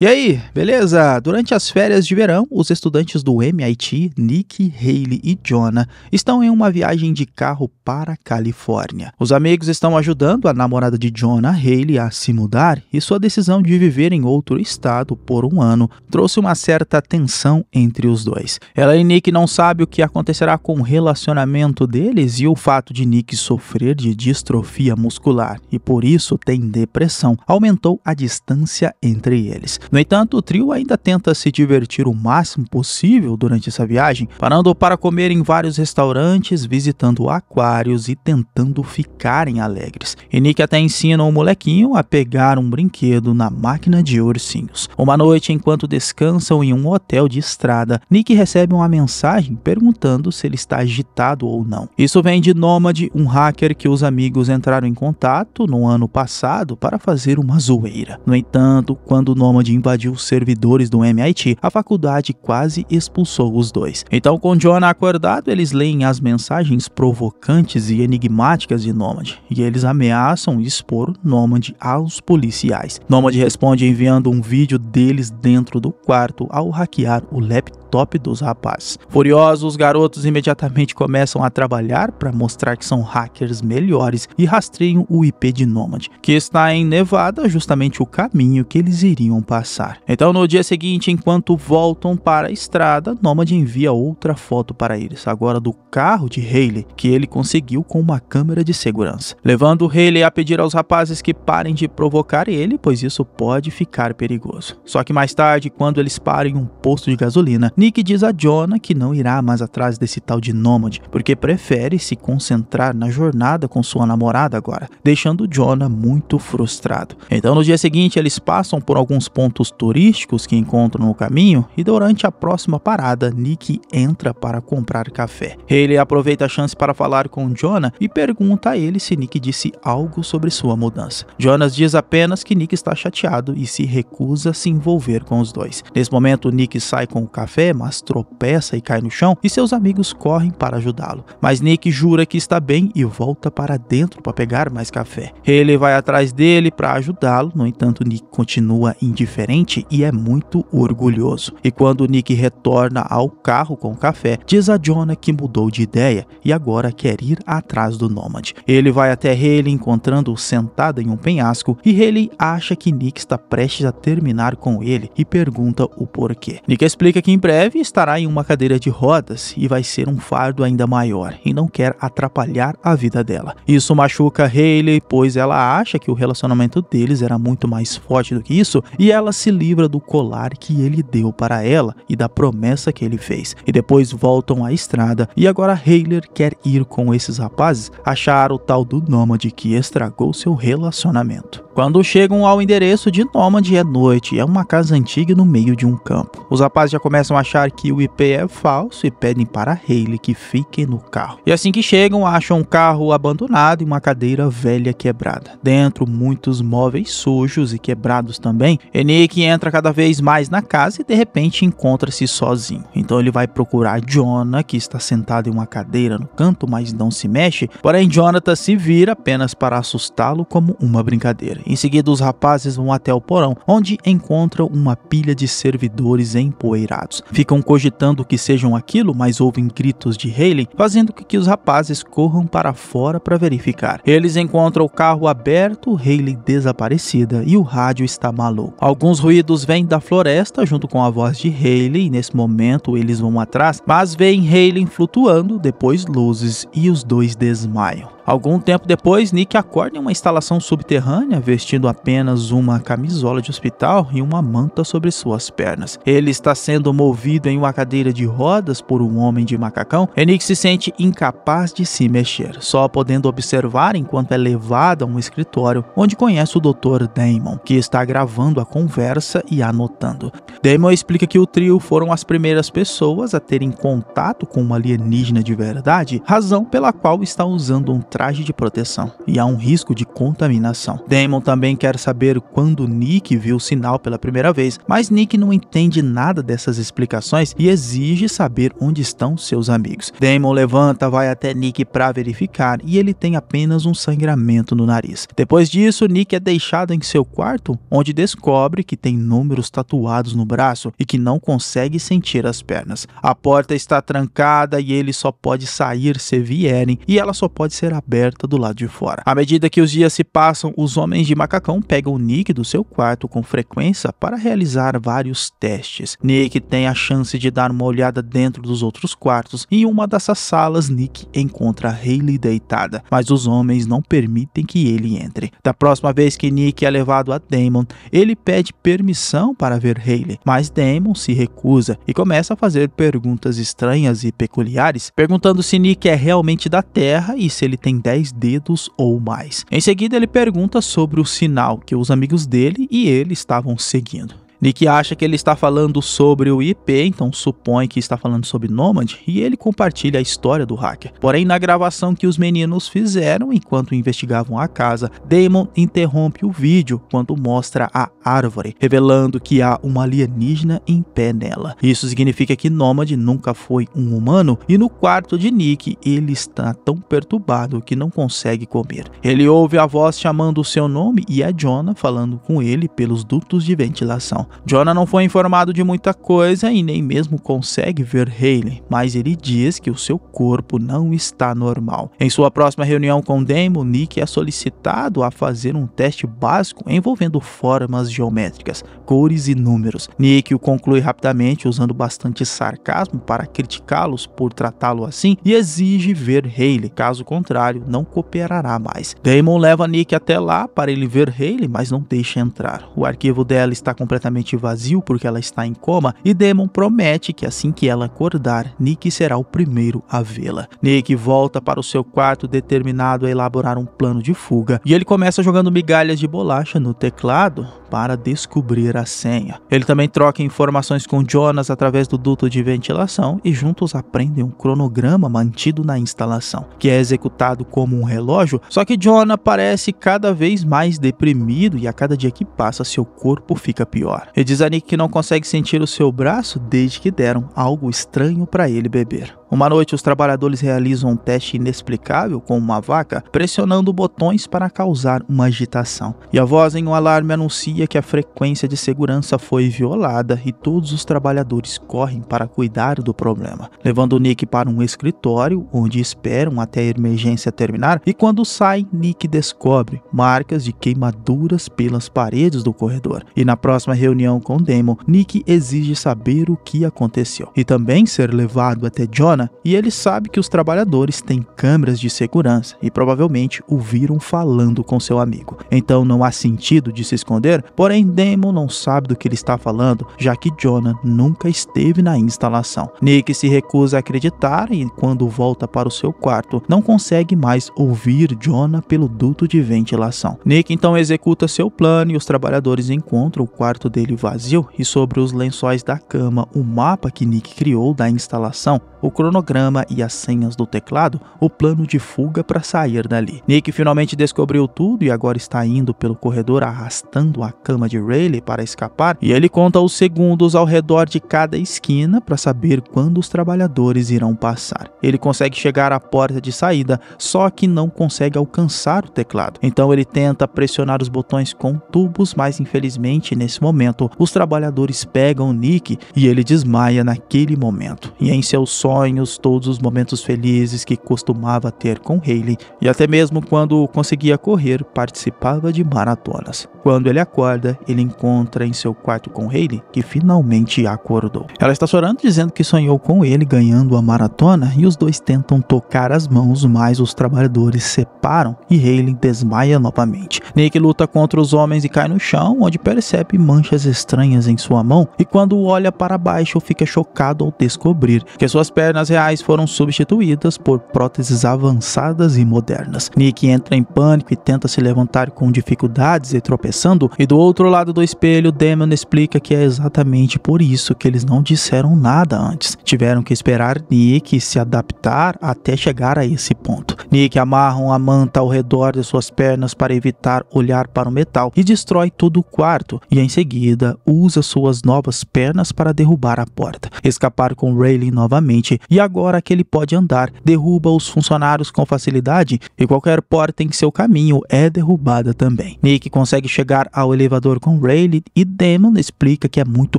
E aí, beleza? Durante as férias de verão, os estudantes do MIT, Nick, Haley e Jonah, estão em uma viagem de carro para a Califórnia. Os amigos estão ajudando a namorada de Jonah, Haley, a se mudar e sua decisão de viver em outro estado por um ano trouxe uma certa tensão entre os dois. Ela e Nick não sabem o que acontecerá com o relacionamento deles e o fato de Nick sofrer de distrofia muscular e por isso tem depressão aumentou a distância entre eles. No entanto, o trio ainda tenta se divertir o máximo possível durante essa viagem, parando para comer em vários restaurantes, visitando aquários e tentando ficarem alegres. E Nick até ensina o molequinho a pegar um brinquedo na máquina de ursinhos. Uma noite, enquanto descansam em um hotel de estrada, Nick recebe uma mensagem perguntando se ele está agitado ou não. Isso vem de Nômade, um hacker que os amigos entraram em contato no ano passado para fazer uma zoeira. No entanto, quando Nomad Nômade invadiu os servidores do MIT, a faculdade quase expulsou os dois. Então, com John acordado, eles leem as mensagens provocantes e enigmáticas de Nômade, e eles ameaçam expor Nômade aos policiais. Nômade responde enviando um vídeo deles dentro do quarto ao hackear o laptop top dos rapazes. Furiosos, os garotos imediatamente começam a trabalhar para mostrar que são hackers melhores e rastreiam o IP de Nomad, que está em Nevada, justamente o caminho que eles iriam passar. Então, no dia seguinte, enquanto voltam para a estrada, Nomad envia outra foto para eles, agora do carro de Haley, que ele conseguiu com uma câmera de segurança, levando Haley a pedir aos rapazes que parem de provocar ele, pois isso pode ficar perigoso. Só que mais tarde, quando eles param em um posto de gasolina, Nick diz a Jonah que não irá mais atrás desse tal de nômade, porque prefere se concentrar na jornada com sua namorada agora, deixando Jonah muito frustrado. Então no dia seguinte eles passam por alguns pontos turísticos que encontram no caminho e durante a próxima parada Nick entra para comprar café. Ele aproveita a chance para falar com Jonah e pergunta a ele se Nick disse algo sobre sua mudança. Jonas diz apenas que Nick está chateado e se recusa a se envolver com os dois. Nesse momento Nick sai com o café mas tropeça e cai no chão, e seus amigos correm para ajudá-lo. Mas Nick jura que está bem e volta para dentro para pegar mais café. Ele vai atrás dele para ajudá-lo, no entanto, Nick continua indiferente e é muito orgulhoso. E quando Nick retorna ao carro com o café, diz a Jonah que mudou de ideia e agora quer ir atrás do nômade. Ele vai até Haley encontrando-o sentado em um penhasco e Haley acha que Nick está prestes a terminar com ele e pergunta o porquê. Nick explica que em breve breve estará em uma cadeira de rodas e vai ser um fardo ainda maior e não quer atrapalhar a vida dela. Isso machuca Hayley, pois ela acha que o relacionamento deles era muito mais forte do que isso e ela se livra do colar que ele deu para ela e da promessa que ele fez. E depois voltam à estrada e agora Hayley quer ir com esses rapazes achar o tal do nômade que estragou seu relacionamento. Quando chegam ao endereço de Nômade é noite, é uma casa antiga no meio de um campo. Os rapazes já começam a achar que o IP é falso e pedem para Hayley que fiquem no carro. E assim que chegam, acham um carro abandonado e uma cadeira velha quebrada. Dentro, muitos móveis sujos e quebrados também. Enik entra cada vez mais na casa e de repente encontra-se sozinho. Então ele vai procurar Jonah, que está sentado em uma cadeira no canto, mas não se mexe. Porém, Jonathan se vira apenas para assustá-lo como uma brincadeira. Em seguida, os rapazes vão até o porão, onde encontram uma pilha de servidores empoeirados. Ficam cogitando que sejam aquilo, mas ouvem gritos de Haley, fazendo com que os rapazes corram para fora para verificar. Eles encontram o carro aberto, Haley desaparecida e o rádio está maluco. Alguns ruídos vêm da floresta junto com a voz de Haley, e nesse momento eles vão atrás, mas veem Haley flutuando, depois luzes e os dois desmaiam. Algum tempo depois, Nick acorda em uma instalação subterrânea, vestindo apenas uma camisola de hospital e uma manta sobre suas pernas. Ele está sendo movido em uma cadeira de rodas por um homem de macacão, e Nick se sente incapaz de se mexer, só podendo observar enquanto é levado a um escritório, onde conhece o Dr. Damon, que está gravando a conversa e anotando. Damon explica que o trio foram as primeiras pessoas a terem contato com uma alienígena de verdade, razão pela qual está usando um traje de proteção e há um risco de contaminação. Damon também quer saber quando Nick viu o sinal pela primeira vez, mas Nick não entende nada dessas explicações e exige saber onde estão seus amigos. Damon levanta, vai até Nick para verificar e ele tem apenas um sangramento no nariz. Depois disso, Nick é deixado em seu quarto, onde descobre que tem números tatuados no braço e que não consegue sentir as pernas. A porta está trancada e ele só pode sair se vierem e ela só pode ser a aberta do lado de fora. À medida que os dias se passam, os homens de macacão pegam o Nick do seu quarto com frequência para realizar vários testes. Nick tem a chance de dar uma olhada dentro dos outros quartos e em uma dessas salas Nick encontra Hayley deitada, mas os homens não permitem que ele entre. Da próxima vez que Nick é levado a Damon, ele pede permissão para ver Hayley, mas Damon se recusa e começa a fazer perguntas estranhas e peculiares, perguntando se Nick é realmente da Terra e se ele tem 10 dedos ou mais. Em seguida, ele pergunta sobre o sinal que os amigos dele e ele estavam seguindo. Nick acha que ele está falando sobre o IP, então supõe que está falando sobre Nomad, e ele compartilha a história do hacker. Porém, na gravação que os meninos fizeram enquanto investigavam a casa, Damon interrompe o vídeo quando mostra a árvore, revelando que há uma alienígena em pé nela. Isso significa que Nomad nunca foi um humano, e no quarto de Nick ele está tão perturbado que não consegue comer. Ele ouve a voz chamando o seu nome e a Jonah falando com ele pelos dutos de ventilação. Jonah não foi informado de muita coisa e nem mesmo consegue ver Haley, mas ele diz que o seu corpo não está normal. Em sua próxima reunião com Damon, Nick é solicitado a fazer um teste básico envolvendo formas geométricas, cores e números. Nick o conclui rapidamente usando bastante sarcasmo para criticá-los por tratá-lo assim e exige ver Haley, caso contrário, não cooperará mais. Damon leva Nick até lá para ele ver Haley, mas não deixa entrar. O arquivo dela está completamente completamente vazio porque ela está em coma e Demon promete que assim que ela acordar, Nick será o primeiro a vê-la. Nick volta para o seu quarto determinado a elaborar um plano de fuga e ele começa jogando migalhas de bolacha no teclado para descobrir a senha. Ele também troca informações com Jonas através do duto de ventilação e juntos aprendem um cronograma mantido na instalação, que é executado como um relógio, só que Jonas parece cada vez mais deprimido e a cada dia que passa seu corpo fica pior. E diz a Nick que não consegue sentir o seu braço desde que deram algo estranho para ele beber. Uma noite, os trabalhadores realizam um teste inexplicável com uma vaca, pressionando botões para causar uma agitação. E a voz em um alarme anuncia que a frequência de segurança foi violada e todos os trabalhadores correm para cuidar do problema, levando Nick para um escritório onde esperam até a emergência terminar. E quando saem, Nick descobre marcas de queimaduras pelas paredes do corredor. E na próxima reunião com Demo, Nick exige saber o que aconteceu e também ser levado até John funciona e ele sabe que os trabalhadores têm câmeras de segurança e provavelmente o viram falando com seu amigo. Então não há sentido de se esconder, porém Damon não sabe do que ele está falando, já que Jonah nunca esteve na instalação. Nick se recusa a acreditar e quando volta para o seu quarto, não consegue mais ouvir Jonah pelo duto de ventilação. Nick então executa seu plano e os trabalhadores encontram o quarto dele vazio e sobre os lençóis da cama o mapa que Nick criou da instalação o cronograma e as senhas do teclado, o plano de fuga para sair dali. Nick finalmente descobriu tudo e agora está indo pelo corredor arrastando a cama de Rayleigh para escapar, e ele conta os segundos ao redor de cada esquina para saber quando os trabalhadores irão passar. Ele consegue chegar à porta de saída, só que não consegue alcançar o teclado. Então ele tenta pressionar os botões com tubos, mas infelizmente nesse momento os trabalhadores pegam Nick e ele desmaia naquele momento. E em seu sonhos, todos os momentos felizes que costumava ter com Haley e até mesmo quando conseguia correr, participava de maratonas. Quando ele acorda, ele encontra em seu quarto com Haley, que finalmente acordou. Ela está chorando dizendo que sonhou com ele ganhando a maratona e os dois tentam tocar as mãos, mas os trabalhadores separam e Haley desmaia novamente. Nick luta contra os homens e cai no chão, onde percebe manchas estranhas em sua mão e quando olha para baixo fica chocado ao descobrir que suas pernas reais foram substituídas por próteses avançadas e modernas. Nick entra em pânico e tenta se levantar com dificuldades e tropeçando, e do outro lado do espelho, Damon explica que é exatamente por isso que eles não disseram nada antes. Tiveram que esperar Nick se adaptar até chegar a esse ponto. Nick amarra uma manta ao redor de suas pernas para evitar olhar para o metal e destrói todo o quarto, e em seguida usa suas novas pernas para derrubar a porta. Escapar com Rayleigh novamente frente e agora que ele pode andar, derruba os funcionários com facilidade e qualquer porta em seu caminho é derrubada também. Nick consegue chegar ao elevador com Rayleigh e Damon explica que é muito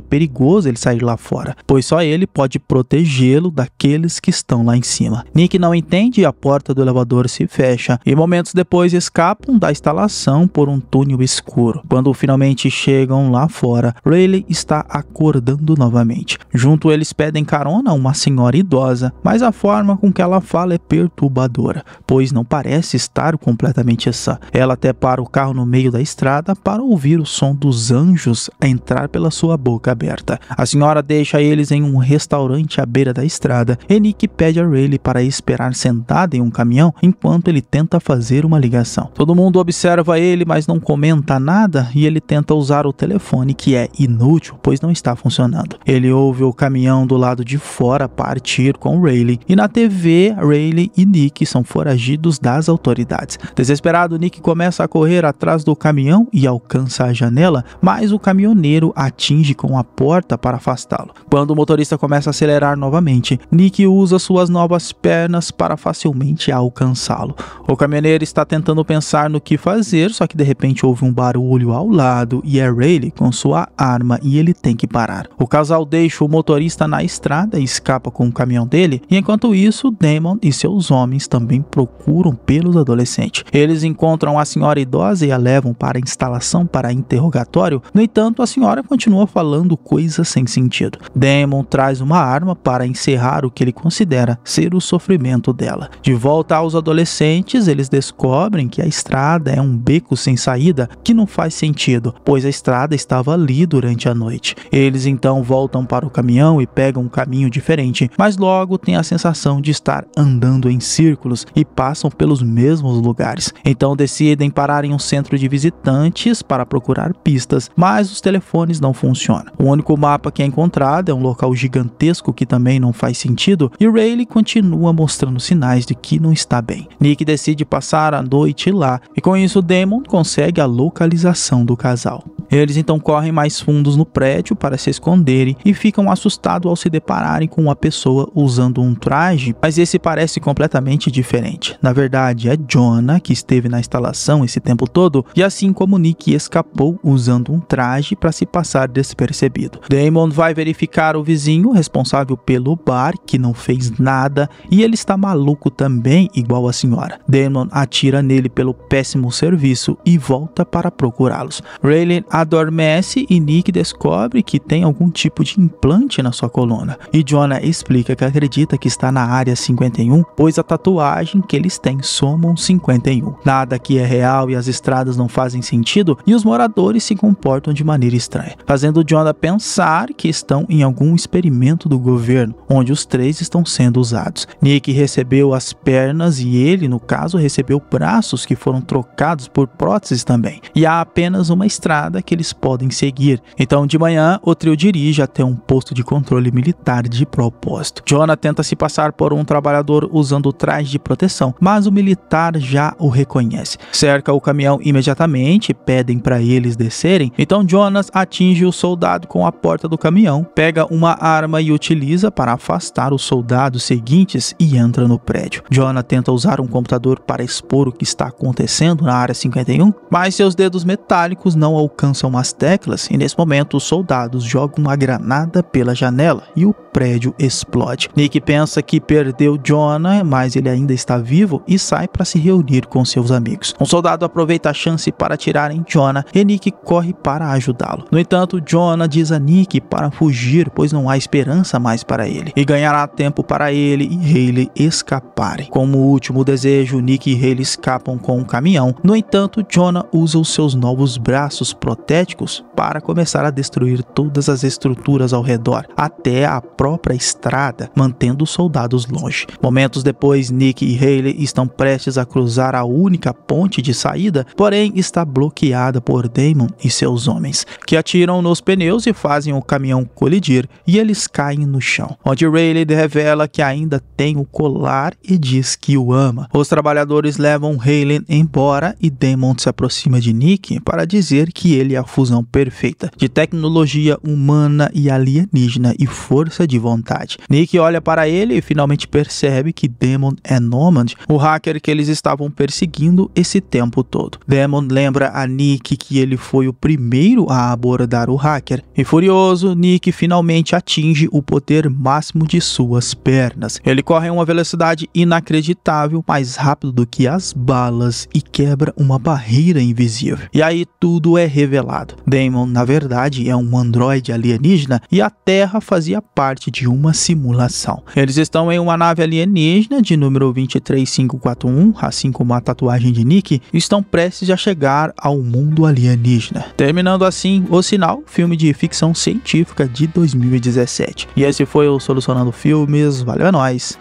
perigoso ele sair lá fora, pois só ele pode protegê-lo daqueles que estão lá em cima. Nick não entende e a porta do elevador se fecha e momentos depois escapam da instalação por um túnel escuro. Quando finalmente chegam lá fora, Rayleigh está acordando novamente. Junto eles pedem carona a uma senhora idosa, mas a forma com que ela fala é perturbadora, pois não parece estar completamente sã. Ela até para o carro no meio da estrada para ouvir o som dos anjos entrar pela sua boca aberta. A senhora deixa eles em um restaurante à beira da estrada e Nick pede a Rayleigh para esperar sentada em um caminhão enquanto ele tenta fazer uma ligação. Todo mundo observa ele, mas não comenta nada e ele tenta usar o telefone que é inútil, pois não está funcionando. Ele ouve o caminhão do lado de fora parte com Rayleigh. E na TV, Rayleigh e Nick são foragidos das autoridades. Desesperado, Nick começa a correr atrás do caminhão e alcança a janela, mas o caminhoneiro atinge com a porta para afastá-lo. Quando o motorista começa a acelerar novamente, Nick usa suas novas pernas para facilmente alcançá-lo. O caminhoneiro está tentando pensar no que fazer, só que de repente houve um barulho ao lado e é Rayleigh com sua arma e ele tem que parar. O casal deixa o motorista na estrada e escapa com o caminhão dele, e enquanto isso, Damon e seus homens também procuram pelos adolescentes. Eles encontram a senhora idosa e a levam para a instalação para interrogatório, no entanto, a senhora continua falando coisas sem sentido. Damon traz uma arma para encerrar o que ele considera ser o sofrimento dela. De volta aos adolescentes, eles descobrem que a estrada é um beco sem saída que não faz sentido, pois a estrada estava ali durante a noite. Eles então voltam para o caminhão e pegam um caminho diferente, mas mas logo têm a sensação de estar andando em círculos e passam pelos mesmos lugares. Então decidem parar em um centro de visitantes para procurar pistas, mas os telefones não funcionam. O único mapa que é encontrado é um local gigantesco que também não faz sentido e Rayleigh continua mostrando sinais de que não está bem. Nick decide passar a noite lá e com isso Damon consegue a localização do casal. Eles então correm mais fundos no prédio para se esconderem e ficam assustados ao se depararem com uma pessoa usando um traje, mas esse parece completamente diferente. Na verdade, é Jonah que esteve na instalação esse tempo todo e assim como Nick escapou usando um traje para se passar despercebido. Damon vai verificar o vizinho responsável pelo bar, que não fez nada, e ele está maluco também, igual a senhora. Damon atira nele pelo péssimo serviço e volta para procurá-los. Raylan adormece e Nick descobre que tem algum tipo de implante na sua coluna. E Jonah explica que acredita que está na área 51, pois a tatuagem que eles têm somam 51. Nada aqui é real e as estradas não fazem sentido e os moradores se comportam de maneira estranha, fazendo Jonah pensar que estão em algum experimento do governo, onde os três estão sendo usados. Nick recebeu as pernas e ele, no caso, recebeu braços que foram trocados por próteses também. E há apenas uma estrada que que eles podem seguir. Então, de manhã, o trio dirige até um posto de controle militar de propósito. Jonah tenta se passar por um trabalhador usando o traje de proteção, mas o militar já o reconhece. Cerca o caminhão imediatamente, pedem para eles descerem. Então, Jonas atinge o soldado com a porta do caminhão, pega uma arma e utiliza para afastar os soldados seguintes e entra no prédio. Jonah tenta usar um computador para expor o que está acontecendo na área 51, mas seus dedos metálicos não alcançam alcançam as teclas e nesse momento os soldados jogam uma granada pela janela e o prédio explode. Nick pensa que perdeu Jonah, mas ele ainda está vivo e sai para se reunir com seus amigos. Um soldado aproveita a chance para atirar em Jonah e Nick corre para ajudá-lo. No entanto, Jonah diz a Nick para fugir, pois não há esperança mais para ele e ganhará tempo para ele e Haley escaparem. Como último desejo, Nick e Haley escapam com um caminhão. No entanto, Jonah usa os seus novos braços protegidos hipotéticos para começar a destruir todas as estruturas ao redor, até a própria estrada, mantendo os soldados longe. Momentos depois, Nick e Haley estão prestes a cruzar a única ponte de saída, porém está bloqueada por Damon e seus homens, que atiram nos pneus e fazem o caminhão colidir e eles caem no chão, onde Rayleigh revela que ainda tem o colar e diz que o ama. Os trabalhadores levam Haley embora e Damon se aproxima de Nick para dizer que ele ele a fusão perfeita de tecnologia humana e alienígena e força de vontade. Nick olha para ele e finalmente percebe que Demon é Nomad, o hacker que eles estavam perseguindo esse tempo todo. Demon lembra a Nick que ele foi o primeiro a abordar o hacker e furioso, Nick finalmente atinge o poder máximo de suas pernas. Ele corre a uma velocidade inacreditável, mais rápido do que as balas e quebra uma barreira invisível. E aí tudo é revelado revelado. Damon, na verdade, é um androide alienígena e a Terra fazia parte de uma simulação. Eles estão em uma nave alienígena de número 23541, assim como a tatuagem de Nick, e estão prestes a chegar ao mundo alienígena. Terminando assim O Sinal, filme de ficção científica de 2017. E esse foi o Solucionando Filmes. Valeu, é nóis.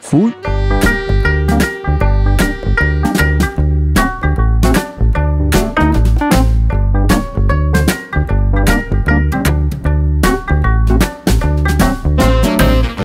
Fui!